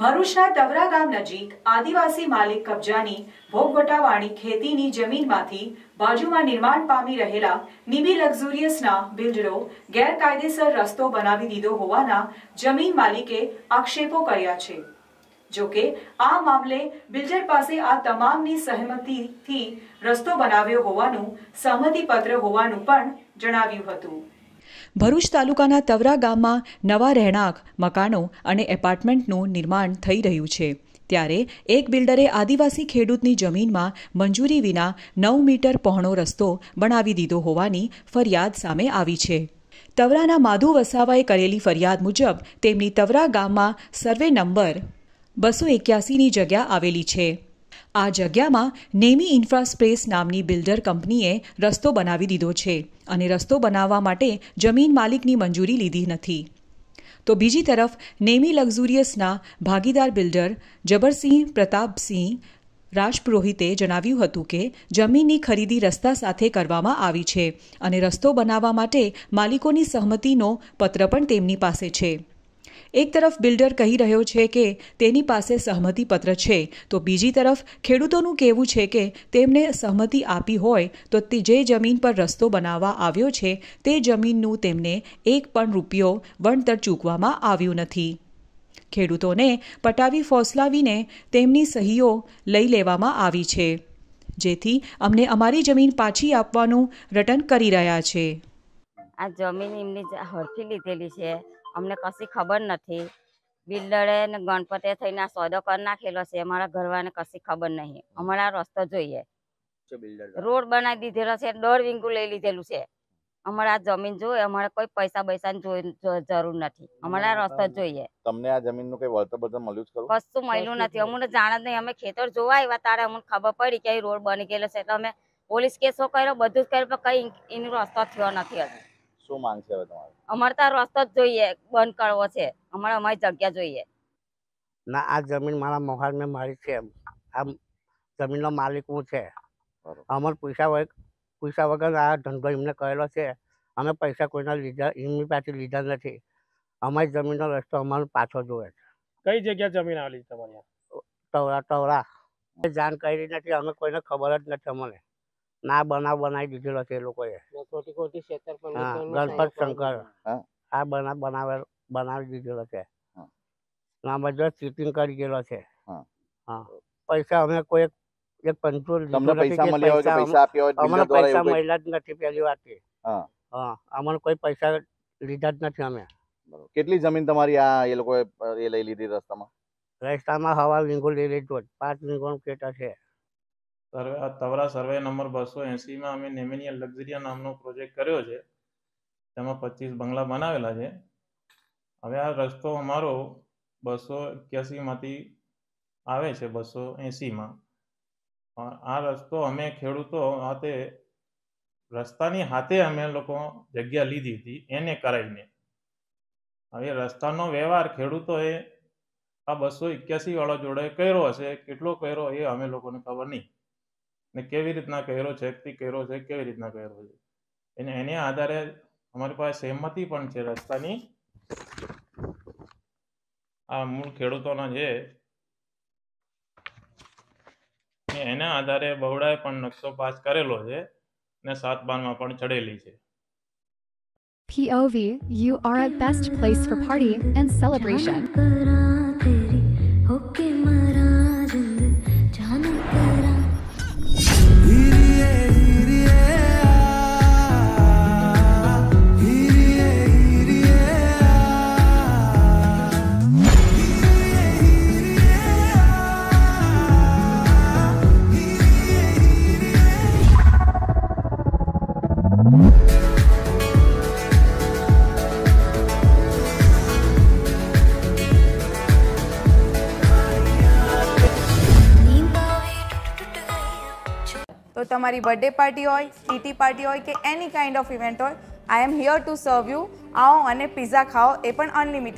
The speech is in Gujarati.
ભરૂચના તવરા ગામ નજીક આદિવાસી માલિક કબજાની ભોગવટાવાળી ખેતીની જમીનમાંથી બાજુમાં નિર્માણ પામી રહેલા નિબી લક્ઝુરિયસના બિલ્ડરો ગેરકાયદેસર રસ્તો બનાવી દીધો હોવાના જમીન માલિકે આક્ષેપો કર્યા છે જોકે આ મામલે બિલ્ડર પાસે આ તમામની સહમતિથી રસ્તો બનાવ્યો હોવાનું સહમતિપત્ર હોવાનું પણ જણાવ્યું હતું ભરૂચ તાલુકાના તવરા ગામમાં નવા રહેણાંક મકાનો અને એપાર્ટમેન્ટનું નિર્માણ થઈ રહ્યું છે ત્યારે એક બિલ્ડરે આદિવાસી ખેડૂતની જમીનમાં મંજૂરી વિના નવ મીટર પહોણો રસ્તો બનાવી દીધો હોવાની ફરિયાદ સામે આવી છે તવરાના માધુ વસાવાએ કરેલી ફરિયાદ મુજબ તેમની તવરા ગામમાં સર્વે નંબર બસો એક્યાસીની જગ્યા આવેલી છે આ જગ્યામાં નેમી ઇન્ફ્રાસ્પેસ નામની બિલ્ડર કંપનીએ રસ્તો બનાવી દીધો છે અને રસ્તો બનાવવા માટે જમીન માલિકની મંજૂરી લીધી નથી તો બીજી તરફ નેમી લક્ઝુરિયસના ભાગીદાર બિલ્ડર જબરસિંહ પ્રતાપસિંહ રાજપુરોહિતે જણાવ્યું હતું કે જમીનની ખરીદી રસ્તા સાથે કરવામાં આવી છે અને રસ્તો બનાવવા માટે માલિકોની સહમતીનો પત્ર પણ તેમની પાસે છે એક તરફ બિલ્ડર કહી રહ્યો છે કે તેની પાસે સહમતી પત્ર છે તો બીજી તરફ ખેડૂતોનું કહેવું છે કે તેમને સહમતિ આપી હોય તો જે જમીન પર રસ્તો બનાવવા આવ્યો છે તે જમીનનું તેમને એક પણ રૂપિયો વણતર ચૂકવામાં આવ્યું નથી ખેડૂતોને પટાવી ફોસલાવીને તેમની સહીઓ લઈ લેવામાં આવી છે જેથી અમને અમારી જમીન પાછી આપવાનું રટન કરી રહ્યા છે આ જમીન એમની હરફી લીધેલી છે અમને કશી ખબર નથી બિલ્ડરે ને ગણપતે થઈને સોદો કરી નાખેલો છે અમારા ઘરવાને કશી ખબર નહીં અમારા રસ્તો જોઈએ રોડ બનાવી દીધેલો છે દોઢ વિંગુ લઈ લીધેલું છે અમારા જમીન જોઈએ અમારે કોઈ પૈસા બૈસા જરૂર નથી અમારા રસ્તો જોઈએ તમને આ જમીન નું કઈ વળતર બળતર મળ્યું કશું મળ્યું નથી અમને જાણ જ નહીં અમે ખેતર જોવા આવ્યા તારે અમને ખબર પડી કે રોડ બની ગયેલો છે એટલે અમે પોલીસ કેસો કર્યો બધું જ કર્યું પણ કઈ એનો રસ્તો થયો નથી હજી શું માંગ છે હવે તમારી અમારે તો રસ્તો જ જોઈએ બંધ કરવો છે અમારે અમારી જગ્યા જોઈએ ના આ જમીન મારા મોહાલ મેં મારી છે એમ આ જમીનનો માલિક હું છે અમારે પૈસા પૈસા વગર આ ધંધો એમને કરેલો છે અમે પૈસા કોઈના લીધા એમની પાસે લીધા નથી અમારી જમીનનો રસ્તો અમારો પાછો જોવે છે કઈ જગ્યા જમીન આવેલી તમારી ટવરા ટવરા જાણ કરી નથી અમે કોઈને ખબર જ નથી અમને ના બનાવ બનાવી દીધેલો છે એ લોકોએ ગણપત શંકર આ બના બનાવે બનાવી દીધેલો છે ના બધો કરી ગયેલો છે હા પૈસા અમે કોઈ પૈસા મળ્યા પૈસા મળ્યા જ નથી પહેલી વાત હા હા અમને કોઈ પૈસા લીધા જ નથી અમે કેટલી જમીન તમારી આ એ લોકોએ એ લઈ લીધી રસ્તામાં રસ્તામાં હવા વિંગો લઈ લીધો પાંચ વિંગોનું કેટા છે તવરા સર્વે નંબર બસો એંસીમાં અમે નેમેનિયા લક્ઝરિયા નામનો પ્રોજેક્ટ કર્યો છે તેમાં પચીસ બંગલા બનાવેલા છે હવે આ રસ્તો અમારો બસો એક્યાસીમાંથી આવે છે બસો એંસીમાં આ રસ્તો અમે ખેડૂતો હાથે રસ્તાની હાથે અમે લોકો જગ્યા લીધી હતી એને કરાવીને હવે રસ્તાનો વ્યવહાર ખેડૂતોએ આ બસો એક્યાસી વાળો જોડે કર્યો હશે કેટલો કર્યો એ અમે લોકોને ખબર નહીં ને કેવી રીતના કર્યો છે એકથી કર્યો છે કેવી રીતના કર્યો છે એને એને આધારે અમારી પાસે સહેમતી પણ છે રસ્તાની આ મૂળ ખેડૂતોના છે એના આધારે બહુડાએ પણ નકશો પાસ કરેલો છે ને સાત બાનમાં પણ ચડેલી છે POV, you are a best place for party and celebration. તો તમારી બર્થડે પાર્ટી હોય સીટી પાર્ટી હોય કે એની કાઇન્ડ ઓફ ઇવેન્ટ હોય I am here to serve you આવો અને પીઝા ખાઓ એ પણ અનલિમિટેડ